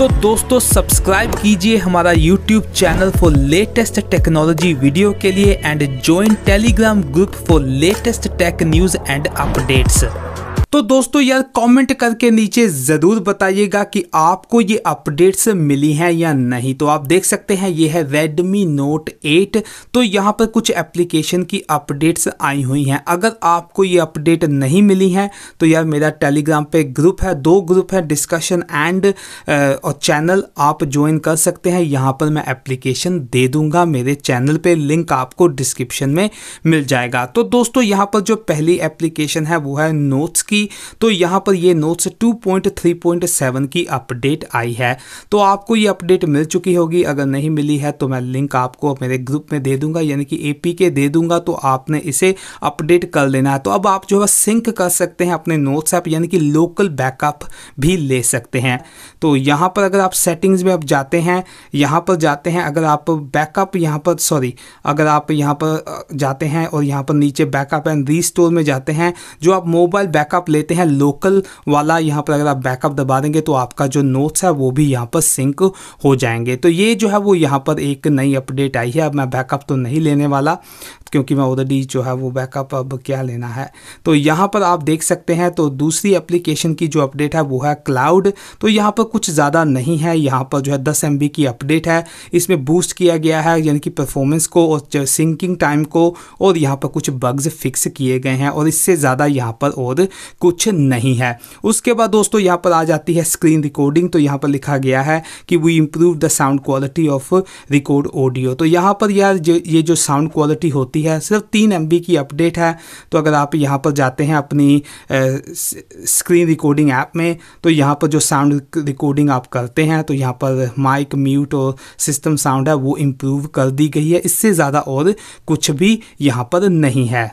तो दोस्तों सब्सक्राइब कीजिए हमारा YouTube channel for latest technology video के लिए and join Telegram group for latest tech news and updates तो दोस्तों यार कमेंट करके नीचे ज़रूर बताइएगा कि आपको ये अपडेट्स मिली हैं या नहीं तो आप देख सकते हैं ये है Redmi Note 8 तो यहाँ पर कुछ एप्लीकेशन की अपडेट्स आई हुई हैं अगर आपको ये अपडेट नहीं मिली है तो यार मेरा टेलीग्राम पे ग्रुप है दो ग्रुप है डिस्कशन एंड uh, और चैनल आप ज्वाइन कर सकते हैं यहाँ पर मैं एप्लीकेशन दे दूंगा मेरे चैनल पर लिंक आपको डिस्क्रिप्शन में मिल जाएगा तो दोस्तों यहाँ पर जो पहली एप्लीकेशन है वो है नोट्स की थी तो यहाँ पर ये नोट्स 2.3.7 की अपडेट आई है तो आपको ये अपडेट मिल चुकी होगी अगर नहीं मिली है तो मैं लिंक आपको मेरे ग्रुप में दे दूंगा यानी कि ए दे दूंगा तो आपने इसे अपडेट कर लेना है तो अब आप जो है सिंक कर सकते हैं अपने नोट्स ऐप यानी कि लोकल बैकअप भी ले सकते हैं तो यहाँ पर अगर आप सेटिंग्स में अब जाते हैं यहाँ पर जाते हैं अगर आप बैकअप यहाँ पर सॉरी अगर आप यहाँ पर जाते हैं और यहाँ पर नीचे बैकअप एंड री में जाते हैं जो आप मोबाइल बैकअप लेते हैं लोकल वाला यहाँ पर अगर आप बैकअप दबा देंगे तो आपका जो नोट्स है वो भी यहाँ पर सिंक हो जाएंगे तो ये जो है वो यहाँ पर एक नई अपडेट आई है अब मैं बैकअप तो नहीं लेने वाला क्योंकि मैं ऑलरेडी जो है वो बैकअप अब क्या लेना है तो यहाँ पर आप देख सकते हैं तो दूसरी एप्लीकेशन की जो अपडेट है वो है क्लाउड तो यहाँ पर कुछ ज़्यादा नहीं है यहाँ पर जो है दस एम की अपडेट है इसमें बूस्ट किया गया है यानी कि परफॉर्मेंस को और सिंकिंग टाइम को और यहाँ पर कुछ बग्स फिक्स किए गए हैं और इससे ज़्यादा यहाँ पर और कुछ नहीं है उसके बाद दोस्तों यहाँ पर आ जाती है स्क्रीन रिकॉर्डिंग तो यहाँ पर लिखा गया है कि we improve the sound quality of record audio तो यहाँ पर यार जो ये जो साउंड क्वालिटी होती है सिर्फ तीन एम की अपडेट है तो अगर आप यहाँ पर जाते हैं अपनी स्क्रीन रिकॉर्डिंग ऐप में तो यहाँ पर जो साउंड रिकॉर्डिंग आप करते हैं तो यहाँ पर माइक म्यूट और सिस्टम साउंड है वो इम्प्रूव कर दी गई है इससे ज़्यादा और कुछ भी यहाँ पर नहीं है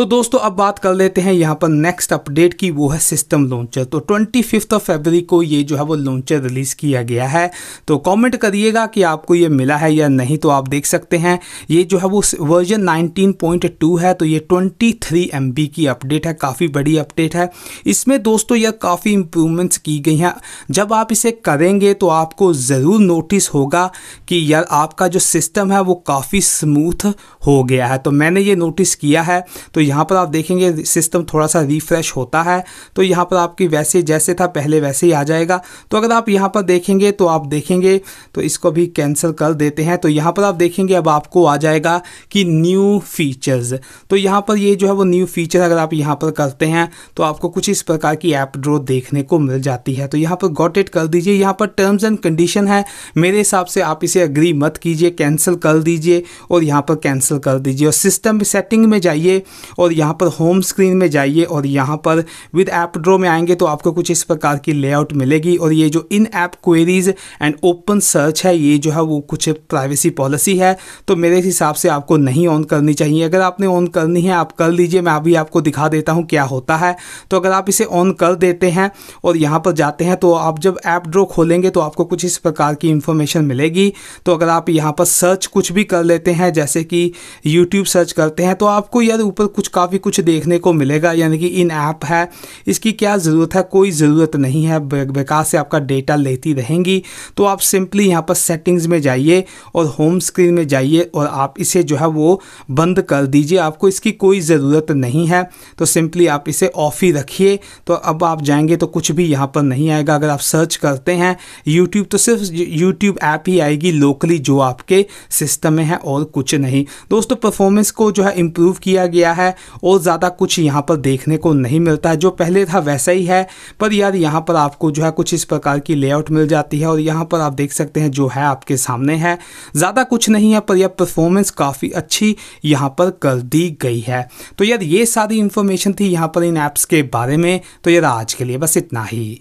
तो दोस्तों अब बात कर लेते हैं यहाँ पर नेक्स्ट अपडेट की वो है सिस्टम लॉन्चर तो ट्वेंटी फिफ्थ ऑफ फेबरी को ये जो है वो लॉन्चर रिलीज़ किया गया है तो कमेंट करिएगा कि आपको ये मिला है या नहीं तो आप देख सकते हैं ये जो है वो वर्जन 19.2 है तो ये 23 थ्री की अपडेट है काफ़ी बड़ी अपडेट है इसमें दोस्तों यह काफ़ी इम्प्रूवमेंट्स की गई हैं जब आप इसे करेंगे तो आपको ज़रूर नोटिस होगा कि यार आपका जो सिस्टम है वो काफ़ी स्मूथ हो गया है तो मैंने ये नोटिस किया है तो यहाँ पर आप देखेंगे सिस्टम थोड़ा सा रिफ्रेश होता है तो यहाँ पर आपकी वैसे जैसे था पहले वैसे ही आ जाएगा तो अगर आप यहाँ पर देखेंगे तो आप देखेंगे तो इसको भी कैंसिल कर देते हैं तो यहाँ पर आप देखेंगे अब आपको आ जाएगा कि न्यू फीचर्स तो यहाँ पर ये जो है वो न्यू फीचर अगर आप यहाँ पर करते हैं तो आपको कुछ इस प्रकार की ऐप ड्रो देखने को मिल जाती है तो यहाँ पर गॉट इट कर दीजिए यहाँ पर टर्म्स एंड कंडीशन है मेरे हिसाब से आप इसे अग्री मत कीजिए कैंसिल कर दीजिए और यहाँ पर कैंसिल कर दीजिए और सिस्टम सेटिंग में जाइए और यहाँ पर होम स्क्रीन में जाइए और यहाँ पर विद ऐप ड्रो में आएंगे तो आपको कुछ इस प्रकार की लेआउट मिलेगी और ये जो in app queries and open search है ये जो है वो कुछ प्राइवेसी पॉलिसी है तो मेरे हिसाब से आपको नहीं ऑन करनी चाहिए अगर आपने ऑन करनी है आप कर लीजिए मैं अभी आपको दिखा देता हूँ क्या होता है तो अगर आप इसे ऑन कर देते हैं और यहाँ पर जाते हैं तो आप जब ऐप ड्रो खोलेंगे तो आपको कुछ इस प्रकार की इन्फॉर्मेशन मिलेगी तो अगर आप यहाँ पर सर्च कुछ भी कर लेते हैं जैसे कि यूट्यूब सर्च करते हैं तो आपको यार ऊपर कुछ काफ़ी कुछ देखने को मिलेगा यानी कि इन ऐप है इसकी क्या ज़रूरत है कोई ज़रूरत नहीं है बेकार से आपका डेटा लेती रहेंगी तो आप सिंपली यहाँ पर सेटिंग्स में जाइए और होम स्क्रीन में जाइए और आप इसे जो है वो बंद कर दीजिए आपको इसकी कोई ज़रूरत नहीं है तो सिंपली आप इसे ऑफ ही रखिए तो अब आप जाएंगे तो कुछ भी यहाँ पर नहीं आएगा अगर आप सर्च करते हैं यूट्यूब तो सिर्फ यूट्यूब ऐप ही आएगी लोकली जो आपके सिस्टम में है और कुछ नहीं दोस्तों परफॉर्मेंस को जो है इम्प्रूव किया गया है है और ज़्यादा कुछ यहाँ पर देखने को नहीं मिलता है जो पहले था वैसा ही है पर यार यहाँ पर आपको जो है कुछ इस प्रकार की लेआउट मिल जाती है और यहाँ पर आप देख सकते हैं जो है आपके सामने है ज़्यादा कुछ नहीं है पर यह परफॉर्मेंस काफ़ी अच्छी यहाँ पर कर दी गई है तो यार ये सारी इन्फॉर्मेशन थी यहाँ पर इन ऐप्स के बारे में तो यार आज के लिए बस इतना ही